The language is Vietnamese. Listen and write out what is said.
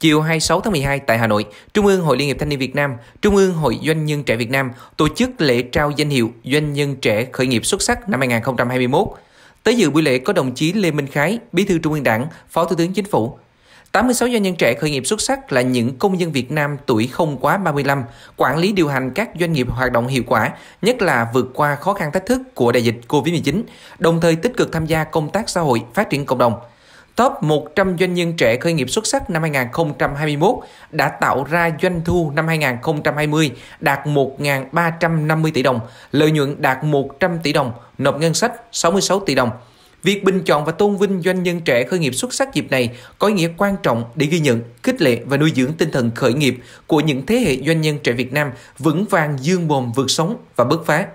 Chiều 26 tháng 12 tại Hà Nội, Trung ương Hội Liên hiệp Thanh niên Việt Nam, Trung ương Hội Doanh nhân trẻ Việt Nam tổ chức lễ trao danh hiệu Doanh nhân trẻ khởi nghiệp xuất sắc năm 2021. Tới dự buổi lễ có đồng chí Lê Minh Khái, Bí thư Trung ương Đảng, Phó Thủ tướng Chính phủ. 86 doanh nhân trẻ khởi nghiệp xuất sắc là những công dân Việt Nam tuổi không quá 35, quản lý điều hành các doanh nghiệp hoạt động hiệu quả, nhất là vượt qua khó khăn thách thức của đại dịch COVID-19, đồng thời tích cực tham gia công tác xã hội, phát triển cộng đồng top 100 doanh nhân trẻ khởi nghiệp xuất sắc năm 2021 đã tạo ra doanh thu năm 2020 đạt 1.350 tỷ đồng, lợi nhuận đạt 100 tỷ đồng, nộp ngân sách 66 tỷ đồng. Việc bình chọn và tôn vinh doanh nhân trẻ khởi nghiệp xuất sắc dịp này có ý nghĩa quan trọng để ghi nhận, khích lệ và nuôi dưỡng tinh thần khởi nghiệp của những thế hệ doanh nhân trẻ Việt Nam vững vàng dương bồm vượt sống và bứt phá.